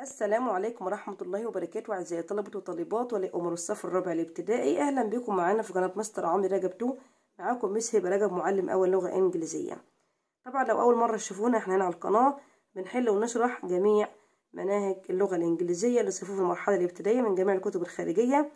السلام عليكم ورحمة الله وبركاته أعزائي طلبة وطالبات ولي أمور الصف الرابع الابتدائي أهلا بكم معانا في قناة مستر عمرو رجب تو معاكم ميس هبة رجب معلم أول لغة إنجليزية طبعا لو أول مرة تشوفونا احنا هنا على القناة بنحل ونشرح جميع مناهج اللغة الإنجليزية لصفوف المرحلة الابتدائية من جميع الكتب الخارجية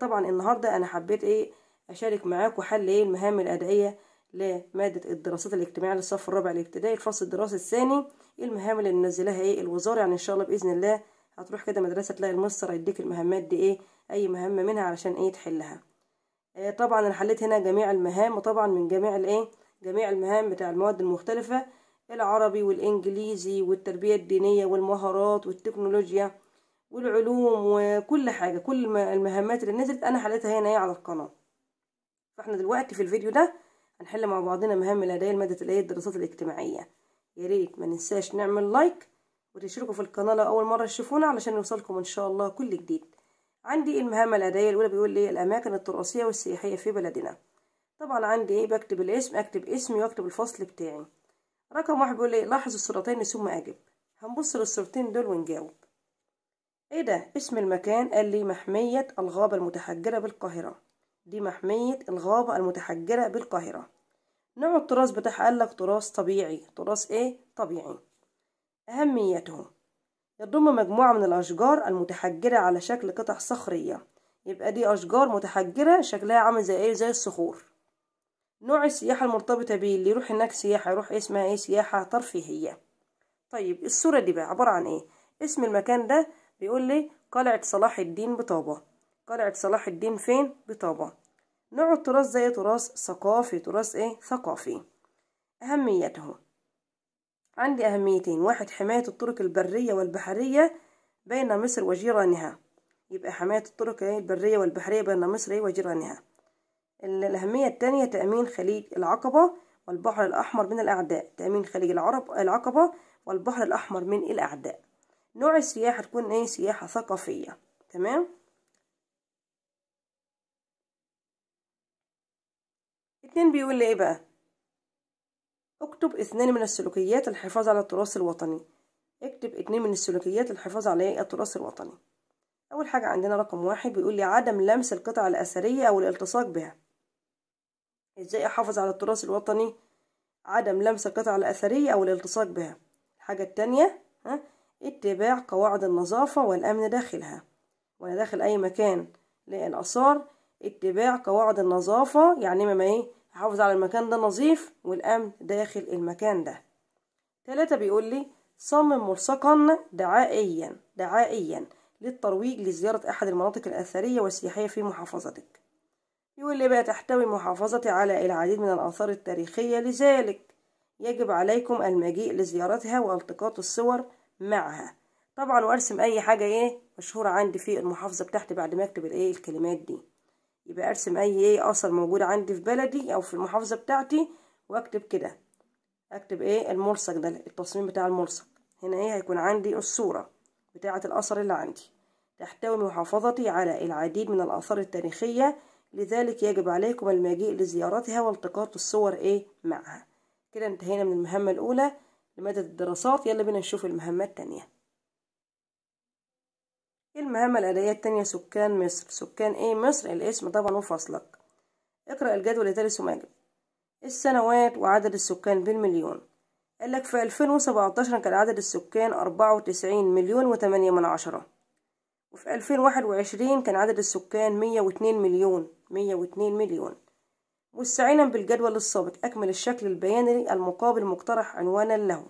طبعا النهاردة أنا حبيت إيه أشارك معاكم حل إيه المهام الأدائية لمادة الدراسات الاجتماعية للصف الرابع الابتدائي الفصل الدراسي الثاني ايه المهام اللي منزلاها ايه الوزاره يعني ان شاء الله باذن الله هتروح كده مدرسه تلاقي المستر هيديك المهمات دي ايه اي مهمه منها علشان ايه تحلها آه طبعا انا حليت هنا جميع المهام وطبعا من جميع الايه جميع المهام بتاع المواد المختلفه العربي والانجليزي والتربيه الدينيه والمهارات والتكنولوجيا والعلوم وكل حاجه كل المهمات اللي نزلت انا حليتها هنا ايه على القناه فاحنا دلوقتي في الفيديو ده هنحل مع بعضنا مهام الاداء لماده الايه الدراسات الاجتماعيه يا ريت ما ننساش نعمل لايك وتشتركوا في القناه لو اول مره تشوفونا علشان يوصلكم ان شاء الله كل جديد عندي المهام الاداية الاولى بيقول لي الاماكن التراثيه والسياحيه في بلدنا طبعا عندي ايه بكتب الاسم اكتب اسمي واكتب الفصل بتاعي رقم واحد بيقول لي لاحظ الصورتين ثم اجب هنبص للصورتين دول ونجاوب ايه ده اسم المكان قال لي محميه الغابه المتحجره بالقاهره دي محميه الغابه المتحجره بالقاهره نوع التراث بتاعها قالك تراث طبيعي تراث ايه طبيعي أهميته يضم مجموعة من الأشجار المتحجرة على شكل قطع صخرية يبقى دي أشجار متحجرة شكلها عامل زي ايه زي الصخور نوع السياحة المرتبطة بيه اللي يروح هناك سياحة يروح اسمها ايه سياحة ترفيهية طيب الصورة دي بقى عبارة عن ايه اسم المكان ده بيقول لي قلعة صلاح الدين بطابة قلعة صلاح الدين فين بطابة نوع التراث زي تراث ثقافي تراث ايه ثقافي أهميته عندي أهميتين واحد حماية الطرق البرية والبحرية بين مصر وجيرانها يبقى حماية الطرق إيه؟ البرية والبحرية بين مصر إيه؟ وجيرانها الأهمية الثانية تأمين خليج العقبة والبحر الأحمر من الأعداء تأمين خليج العرب العقبة والبحر الأحمر من الأعداء نوع السياحة تكون ايه سياحة ثقافية تمام اتنين بيقول لي ايه بقى اكتب اثنين من السلوكيات الحفاظ على التراث الوطني اكتب اتنين من السلوكيات الحفاظ على التراث الوطني اول حاجة عندنا رقم واحد بيقول لي عدم لمس القطع الاثرية او الالتصاق بها ازاي احافظ على التراث الوطني عدم لمس القطع الاثرية او الالتصاق بها الحاجة التانية ها اتباع قواعد النظافة والامن داخلها وانا داخل اي مكان للاثار اتباع قواعد النظافة يعني ما ايه احافظ على المكان ده نظيف والامن داخل المكان ده ثلاثة بيقول لي صمم ملصقا دعائيا دعائيا للترويج لزيارة أحد المناطق الأثرية والسياحية في محافظتك يقول لي بقى تحتوي محافظتي على العديد من الآثار التاريخية لذلك يجب عليكم المجيء لزيارتها والتقاط الصور معها طبعا وارسم اي حاجة ايه مشهورة عندي في المحافظة بتاعتي بعد ما اكتب الايه الكلمات دي يبقى ارسم اي ايه اثر موجود عندي في بلدي او في المحافظه بتاعتي واكتب كده اكتب ايه الملصق ده التصميم بتاع الملصق هنا ايه هيكون عندي الصوره بتاعه الاثر اللي عندي تحتوي محافظتي على العديد من الاثار التاريخيه لذلك يجب عليكم المجيء لزيارتها والتقاط الصور ايه معها كده انتهينا من المهمه الاولى لماده الدراسات يلا بينا نشوف المهمه الثانيه مهام أهم الآلية التانية سكان مصر سكان إيه مصر الاسم طبعا وفصلك اقرأ الجدول التالي ثم أجب السنوات وعدد السكان بالمليون قال لك في 2017 كان عدد السكان 94 مليون وتمانية من عشرة وفي 2021 كان عدد السكان 102 مليون 102 مليون مستعينا بالجدول السابق أكمل الشكل البياني المقابل مقترح عنوانا له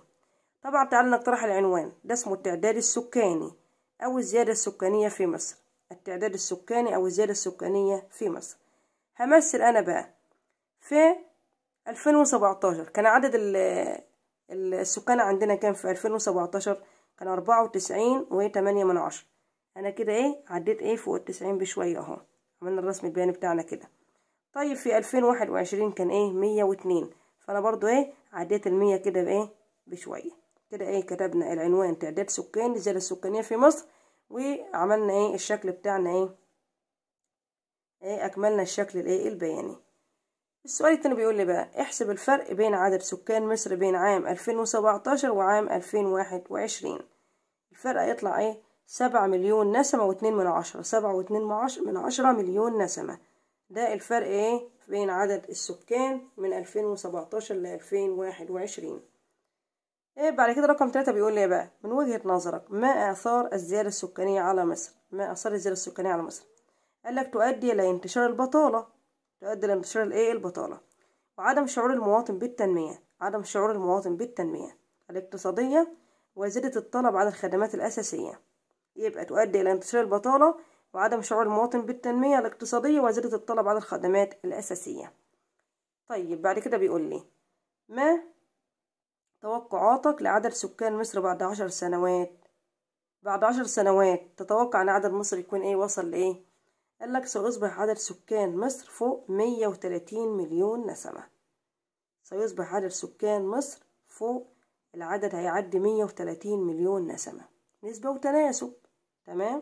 طبعا تعال نقترح العنوان ده اسمه التعداد السكاني أو الزيادة السكانية في مصر التعداد السكاني أو الزيادة السكانية في مصر همثل أنا بقى في 2017 كان عدد السكان عندنا كان في 2017 كان أربعة وتسعين 8 تمانية من عشرة أنا كده إيه عديت إيه فوق التسعين بشوية أهو عملنا الرسم البياني بتاعنا كده طيب في ألفين واحد وعشرين كان إيه مية واتنين فأنا برضو إيه عديت المية كده بإيه بشوية كده ايه كتبنا العنوان تعداد سكان الزيادة السكانية في مصر وعملنا ايه الشكل بتاعنا ايه ايه اكملنا الشكل الايه البياني السؤال التاني بيقول لي بقى احسب الفرق بين عدد سكان مصر بين عام 2017 وعام 2021 الفرق يطلع ايه 7 مليون نسمة و2 من عشرة 7 و2 من عشرة مليون نسمة ده الفرق ايه بين عدد السكان من 2017 ل 2021 إيه بعد كده رقم تلاتة بيقول لي إيه بقى من وجهة نظرك ما آثار الزيادة السكانية على مصر ما آثار الزيادة السكانية على مصر قال لك تؤدي إلى انتشار البطالة تؤدي إلى انتشار الإيه البطالة وعدم شعور المواطن بالتنمية عدم شعور المواطن بالتنمية الاقتصادية وزيادة الطلب على الخدمات الأساسية يبقى تؤدي إلى انتشار البطالة وعدم شعور المواطن بالتنمية الاقتصادية وزيادة الطلب على الخدمات الأساسية طيب بعد كده بيقول لي ما توقعاتك لعدد سكان مصر بعد عشر سنوات بعد عشر سنوات تتوقع ان عدد مصر يكون ايه وصل لايه قال لك سيصبح عدد سكان مصر فوق مية وتلاتين مليون نسمة سيصبح عدد سكان مصر فوق العدد هيعدي مية وتلاتين مليون نسمة نسبة وتناسب تمام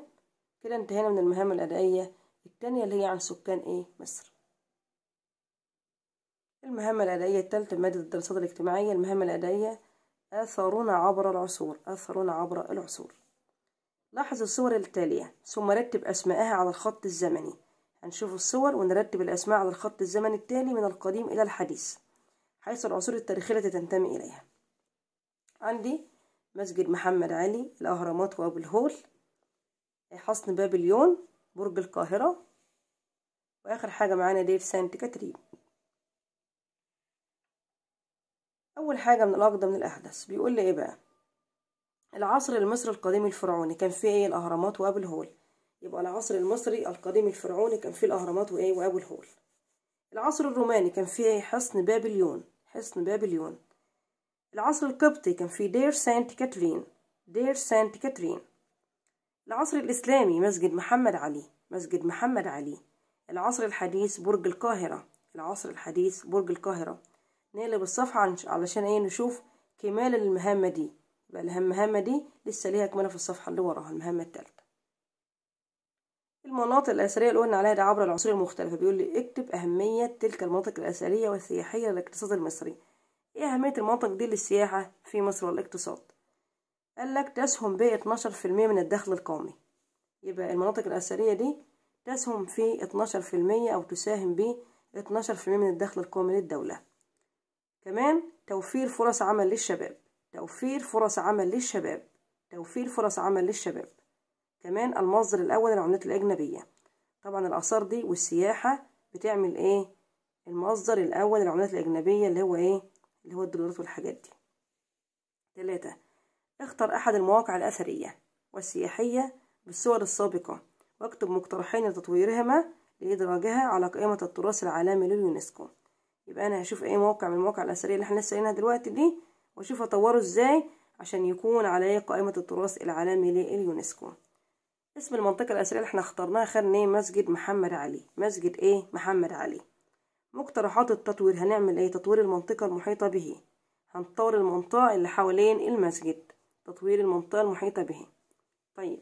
كده انتهينا من المهام الأدائية التانية اللي هي عن سكان ايه مصر المهمة الأدائية الثالثة مادة الدراسات الاجتماعية المهمة الأدائية آثارنا عبر العصور آثارنا عبر العصور لاحظ الصور التالية ثم رتب أسماءها على الخط الزمني هنشوف الصور ونرتب الأسماء على الخط الزمني التالي من القديم إلى الحديث حيث العصور التاريخية التي تنتمي إليها عندي مسجد محمد علي الأهرامات وأبو الهول حصن بابليون برج القاهرة وآخر حاجة معانا ديف سانت كاترين أول حاجة من الأقدم من الاحدث بيقول لي إيه بقى العصر المصري القديم الفرعوني كان فيه إيه الأهرامات وأبو الهول يبقى العصر المصري القديم الفرعوني كان فيه الأهرامات وإيه وأبو الهول العصر الروماني كان فيه إيه؟ حصن بابليون حصن بابليون العصر القبطي كان فيه دير سانت كاترين دير سانت كاترين العصر الإسلامي مسجد محمد علي مسجد محمد علي العصر الحديث برج القاهرة العصر الحديث برج القاهرة نقلب الصفحة علشان ايه نشوف كمال المهمة دي يبقى المهمة دي لسه ليها كمالة في الصفحة اللي وراها المهمة التالتة المناطق الأثرية اللي قلنا عليها ده عبر العصور المختلفة بيقول لي اكتب أهمية تلك المناطق الأثرية والسياحية للاقتصاد المصري ايه أهمية المناطق دي للسياحة في مصر والاقتصاد قال لك تسهم ب 12% من الدخل القومي يبقى المناطق الأثرية دي تسهم في 12% أو تساهم ب 12% من الدخل القومي للدولة كمان توفير فرص عمل للشباب توفير فرص عمل للشباب توفير فرص عمل للشباب كمان المصدر الأول العملات الأجنبية طبعا الآثار دي والسياحة بتعمل إيه المصدر الأول العملات الأجنبية اللي هو إيه اللي هو الدولارات والحاجات دي تلاتة اختر أحد المواقع الأثرية والسياحية بالصور السابقة واكتب مقترحين لتطويرهما لإدراجها على قائمة التراث العالمي لليونسكو يبقى انا هشوف اي موقع من المواقع الاثريه اللي احنا لسه قايلينها دلوقتي دي واشوف اطوره ازاي عشان يكون عليه قائمه التراث العالمي لليونسكو اسم المنطقه الاثريه اللي احنا اخترناها خلينا ايه مسجد محمد علي مسجد ايه محمد علي مقترحات التطوير هنعمل ايه تطوير المنطقه المحيطه به هنطور المنطقه اللي حوالين المسجد تطوير المنطقه المحيطه به طيب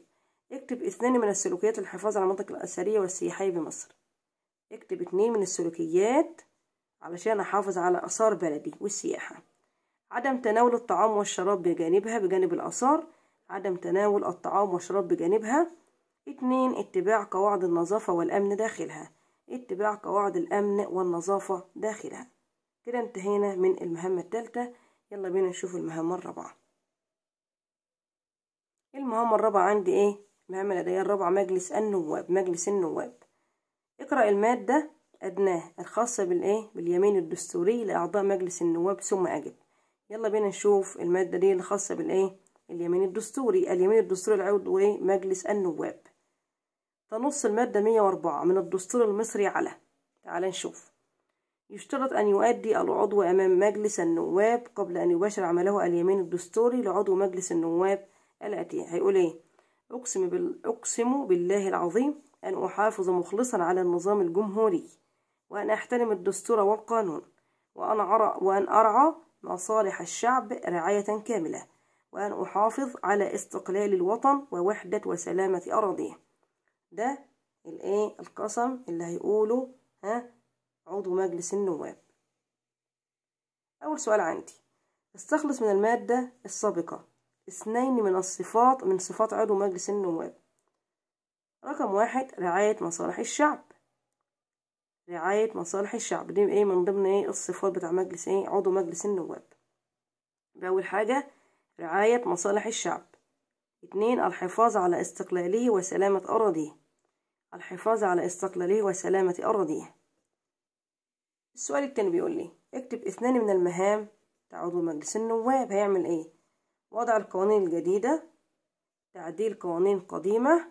اكتب اثنين من السلوكيات للحفاظ على المنطقه الاثريه والسياحيه بمصر اكتب اثنين من السلوكيات علشان أحافظ على آثار بلدي والسياحة عدم تناول الطعام والشراب بجانبها بجانب الآثار عدم تناول الطعام والشراب بجانبها اتنين اتباع قواعد النظافة والأمن داخلها اتباع قواعد الأمن والنظافة داخلها كده انتهينا من المهمة التالتة يلا بينا نشوف المهمة الرابعة إيه المهمة الرابعة عندي ايه؟ المهمة لدي الرابعة مجلس النواب مجلس النواب اقرأ المادة أدناه الخاصة بالإيه باليمين الدستوري لأعضاء مجلس النواب ثم أجب يلا بينا نشوف المادة دي الخاصة بالإيه اليمين الدستوري اليمين الدستوري إيه؟ مجلس النواب تنص المادة 104 من الدستور المصري على تعال نشوف يشترط أن يؤدي العضو أمام مجلس النواب قبل أن يباشر عمله اليمين الدستوري لعضو مجلس النواب الآتي هيقول إيه أقسم, بال... أقسم بالله العظيم أن أحافظ مخلصا على النظام الجمهوري وأن أحترم الدستور والقانون وأن, أرى وأن أرعى مصالح الشعب رعاية كاملة وأن أحافظ على استقلال الوطن ووحدة وسلامة أراضيه ده الإيه القسم اللي هيقوله ها عضو مجلس النواب أول سؤال عندي استخلص من المادة السابقة اثنين من الصفات من صفات عضو مجلس النواب رقم واحد رعاية مصالح الشعب رعاية مصالح الشعب دي ايه من ضمن ايه الصفات بتاع مجلس ايه عضو مجلس النواب بأول حاجة رعاية مصالح الشعب اتنين الحفاظ على استقلاله وسلامة أراضيه الحفاظ على استقلاله وسلامة أراضيه السؤال التاني بيقول لي اكتب اثنان من المهام بتاع عضو مجلس النواب هيعمل ايه وضع القوانين الجديدة تعديل قوانين قديمة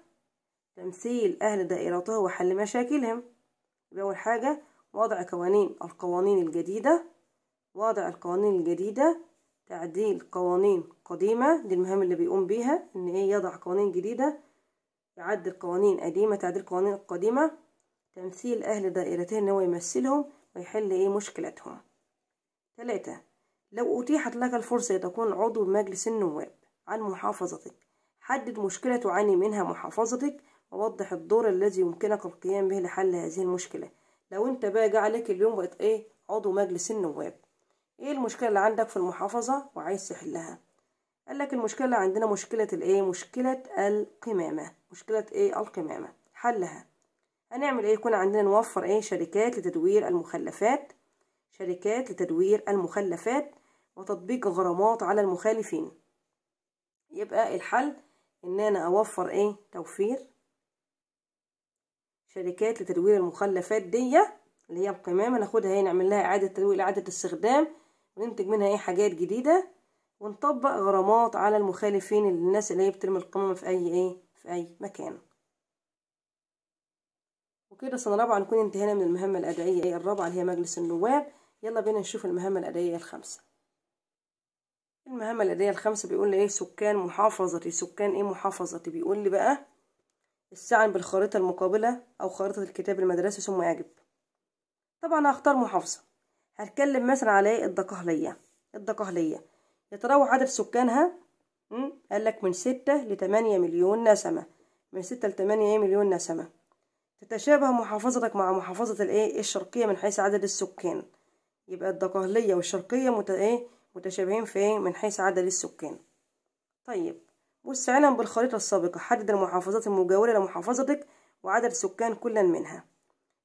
تمثيل أهل دائرته وحل مشاكلهم يبقى أول حاجة وضع قوانين القوانين الجديدة وضع القوانين الجديدة تعديل قوانين قديمة دي المهام اللي بيقوم بيها إن إيه يضع قوانين جديدة يعدل قوانين قديمة تعديل قوانين قديمة تمثيل أهل دائرته إن هو يمثلهم ويحل إيه مشكلتهم ثلاثة لو أتيحت لك الفرصة لتكون عضو مجلس النواب عن محافظتك حدد مشكلة تعاني منها محافظتك أوضح الدور الذي يمكنك القيام به لحل هذه المشكلة لو أنت بقى جه عليك اليوم بقيت إيه عضو مجلس النواب إيه المشكلة اللي عندك في المحافظة وعايز تحلها قال لك المشكلة عندنا مشكلة الإيه مشكلة القمامة مشكلة إيه القمامة حلها هنعمل إيه يكون عندنا نوفر إيه شركات لتدوير المخلفات شركات لتدوير المخلفات وتطبيق غرامات على المخالفين يبقى الحل ان انا اوفر ايه توفير شركات لتدوير المخلفات دي اللي هي القمامة ناخدها هي نعمل لها إعادة تدوير إعادة استخدام وننتج منها أي حاجات جديدة ونطبق غرامات على المخالفين الناس اللي هي بترمي القمامة في أي إيه في أي مكان وكده سنة رابعة نكون انتهينا من المهمة الأدعية إيه الرابعة اللي هي مجلس النواب يلا بينا نشوف المهمة الأدعية الخامسة المهمة الأدعية الخامسة بيقول لي إيه سكان محافظتي سكان إيه محافظتي بيقول لي بقى استعن بالخريطة المقابلة أو خريطة الكتاب المدرسي ثم أجب طبعا هختار محافظة هتكلم مثلا على إيه؟ الدقهلية الدقهلية يتراوح عدد سكانها قال لك من ستة لتمانية مليون نسمة من ستة لتمانية مليون نسمة تتشابه محافظتك مع محافظة الايه الشرقية من حيث عدد السكان يبقى الدقهلية والشرقية مت... ايه متشابهين في ايه من حيث عدد السكان طيب واستعلانا بالخريطة السابقة حدد المحافظات المجاورة لمحافظتك وعدد سكان كل منها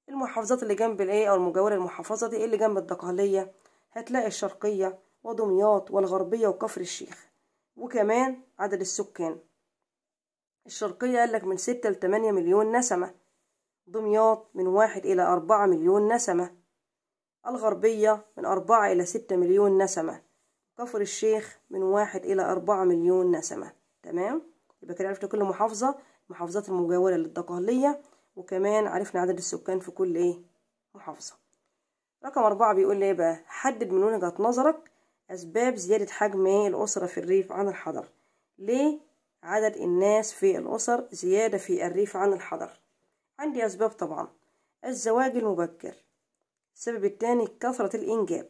المحافظات اللي جنب الايه او المجاورة المحافظة دي اللي جنب الدقهلية هتلاقي الشرقية ودمياط والغربية وكفر الشيخ وكمان عدد السكان الشرقية قالك من ستة لتمانية مليون نسمة دمياط من واحد إلى أربعة مليون نسمة الغربية من أربعة إلى ستة مليون نسمة كفر الشيخ من واحد إلى أربعة مليون نسمة تمام يبقى كده عرفنا كل محافظة المحافظات المجاورة للدقهلية وكمان عرفنا عدد السكان في كل ايه محافظة رقم أربعة بيقول لي إيه بقى حدد من وجهة نظرك أسباب زيادة حجم إيه؟ الأسرة في الريف عن الحضر ليه عدد الناس في الأسر زيادة في الريف عن الحضر عندي أسباب طبعا الزواج المبكر السبب التاني كثرة الإنجاب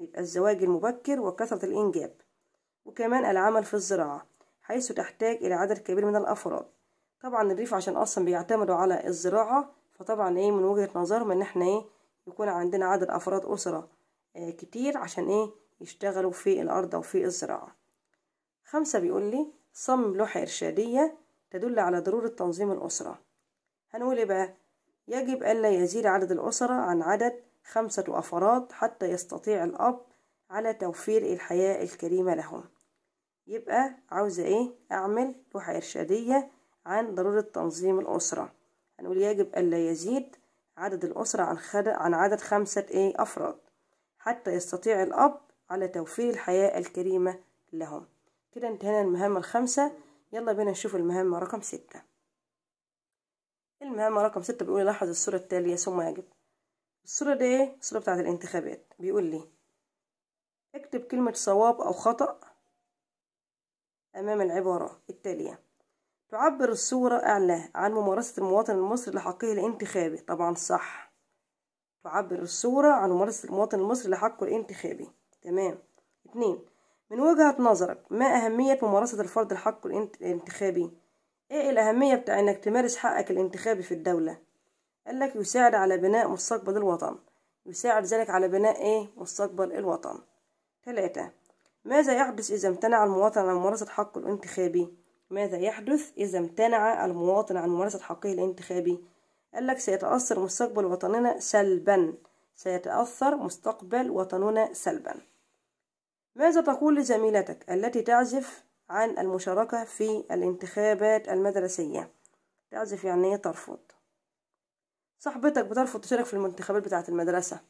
يبقى الزواج المبكر وكثرة الإنجاب وكمان العمل في الزراعة حيث تحتاج إلى عدد كبير من الأفراد طبعا الريف عشان أصلا بيعتمدوا على الزراعة فطبعا إيه من وجهة نظرهم إن إحنا إيه يكون عندنا عدد أفراد أسرة آه كتير عشان إيه يشتغلوا في الأرض أو في الزراعة خمسة بيقول لي صمم لوحة إرشادية تدل على ضرورة تنظيم الأسرة هنقول إيه بقى يجب ألا يزيد عدد الأسرة عن عدد خمسة أفراد حتى يستطيع الأب على توفير الحياة الكريمة لهم يبقى عاوزة ايه اعمل لوحة ارشادية عن ضرورة تنظيم الأسرة هنقول يجب ألا يزيد عدد الأسرة عن, خد... عن عدد خمسة ايه أفراد حتى يستطيع الأب على توفير الحياة الكريمة لهم كده انتهينا المهمة الخامسة يلا بينا نشوف المهمة رقم ستة المهمة رقم ستة بيقول لاحظ الصورة التالية ثم يجب الصورة دي ايه؟ الصورة بتاعة الانتخابات بيقول لي اكتب كلمة صواب أو خطأ أمام العبارة التالية تعبر الصورة أعلاه عن ممارسة المواطن المصري لحقه الانتخابي طبعا صح تعبر الصورة عن ممارسة المواطن المصري لحقه الانتخابي تمام اتنين من وجهة نظرك ما أهمية ممارسة الفرد لحقه الانتخابي ايه الأهمية بتاع انك تمارس حقك الانتخابي في الدولة قالك يساعد على بناء مستقبل الوطن يساعد ذلك على بناء ايه مستقبل الوطن ثلاثة ماذا يحدث إذا امتنع المواطن عن ممارسة حقه الانتخابي؟ ماذا يحدث إذا امتنع المواطن عن ممارسة حقه الانتخابي؟ قال لك سيتأثر مستقبل وطننا سلبا سيتأثر مستقبل وطننا سلبا ماذا تقول لزميلتك التي تعزف عن المشاركة في الانتخابات المدرسية؟ تعزف يعني ايه ترفض صاحبتك بترفض تشارك في المنتخبات بتاعة المدرسة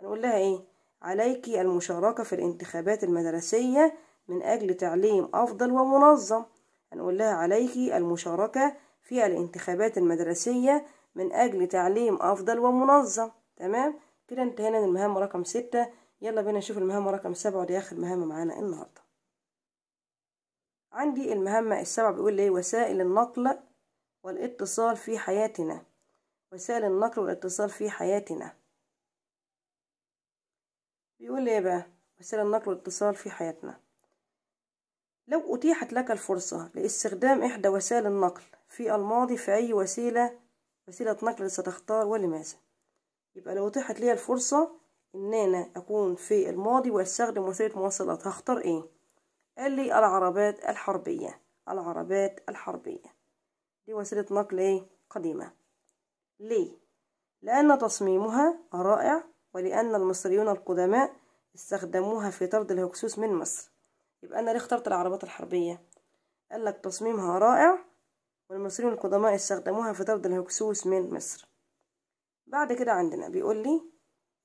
هنقول لها ايه؟ عليك المشاركة في الانتخابات المدرسية من أجل تعليم أفضل ومنظم هنقول لها عليك المشاركة في الانتخابات المدرسية من أجل تعليم أفضل ومنظم تمام كده انتهينا من المهام رقم ستة يلا بينا نشوف المهام رقم سبعة ودي آخر مهام معانا النهاردة عندي المهمة السبعة بيقول لي وسائل النقل والاتصال في حياتنا وسائل النقل والاتصال في حياتنا بيقول ايه بقى وسائل النقل والاتصال في حياتنا لو أتيحت لك الفرصة لاستخدام إحدى وسائل النقل في الماضي في أي وسيلة وسيلة نقل ستختار ولماذا يبقى لو أتيحت لي الفرصة إن أنا أكون في الماضي وأستخدم وسيلة مواصلات هختار إيه قال لي العربات الحربية العربات الحربية دي وسيلة نقل إيه قديمة ليه لأن تصميمها رائع ولأن المصريون القدماء استخدموها في طرد الهكسوس من مصر يبقى أنا ليه اخترت العربات الحربية قالك تصميمها رائع والمصريون القدماء استخدموها في طرد الهكسوس من مصر بعد كده عندنا بيقول لي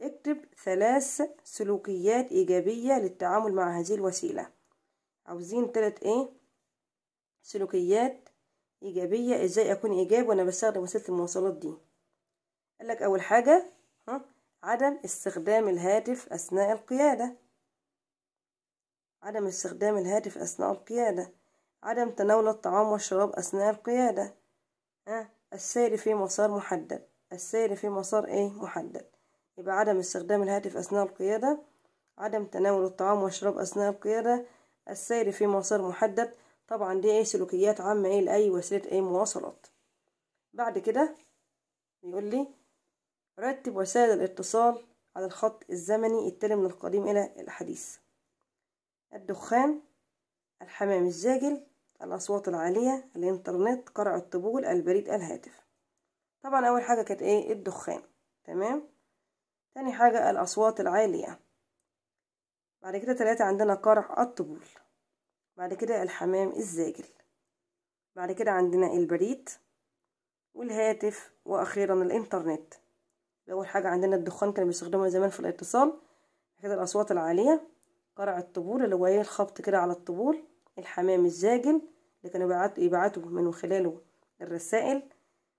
اكتب ثلاث سلوكيات إيجابية للتعامل مع هذه الوسيلة عاوزين تلات ايه سلوكيات إيجابية ازاي أكون إيجابي وأنا بستخدم وسيلة المواصلات دي قالك أول حاجة ها عدم استخدام الهاتف أثناء القيادة عدم استخدام الهاتف أثناء القيادة عدم تناول الطعام والشراب أثناء القيادة أه؟ السير في مسار محدد السير في مسار إيه محدد يبقى عدم استخدام الهاتف أثناء القيادة عدم تناول الطعام والشراب أثناء القيادة السير في مسار محدد طبعا دي أي سلوكيات عامة ايه لأي وسيلة أي مواصلات بعد كده بيقول لي رتب وسائل الاتصال على الخط الزمني التالي من القديم إلى الحديث الدخان الحمام الزاجل الأصوات العالية الإنترنت قرع الطبول البريد الهاتف طبعا أول حاجة كانت إيه الدخان تمام تاني حاجة الأصوات العالية بعد كده تلاتة عندنا قرع الطبول بعد كده الحمام الزاجل بعد كده عندنا البريد والهاتف وأخيرا الإنترنت اول حاجه عندنا الدخان كانوا بيستخدموها زمان في الاتصال كده الاصوات العاليه قرع الطبول اللي هو ايه الخبط كده على الطبول الحمام الزاجل اللي كانوا يبعتوا من خلاله الرسائل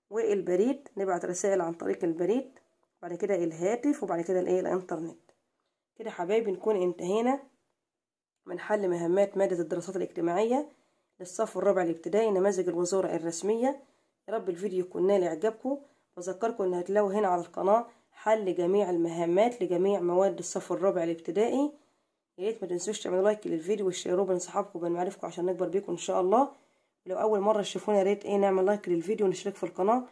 والبريد نبعت رسائل عن طريق البريد بعد كده الهاتف وبعد كده الايه الانترنت كده حبايبي نكون انتهينا من حل مهمات ماده الدراسات الاجتماعيه للصف الرابع الابتدائي نماذج الوزاره الرسميه يا رب الفيديو يكون نال اعجابكم بذكركم ان هتلاقوا هنا على القناة حل جميع المهمات لجميع مواد الصف الرابع الابتدائي يا ريت ما تنسوش تعملوا لايك للفيديو وتشيروه بين صحابكم وبين معارفكم عشان نكبر بيكم ان شاء الله لو اول مره تشوفونا يا ريت ايه نعمل لايك للفيديو ونشترك في القناه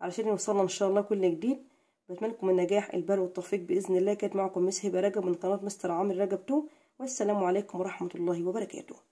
علشان يوصلنا ان شاء الله كل جديد بتمنى لكم النجاح البال والتوفيق باذن الله كانت معكم مس هبه رجب من قناه مستر عامر رجب 2 والسلام عليكم ورحمه الله وبركاته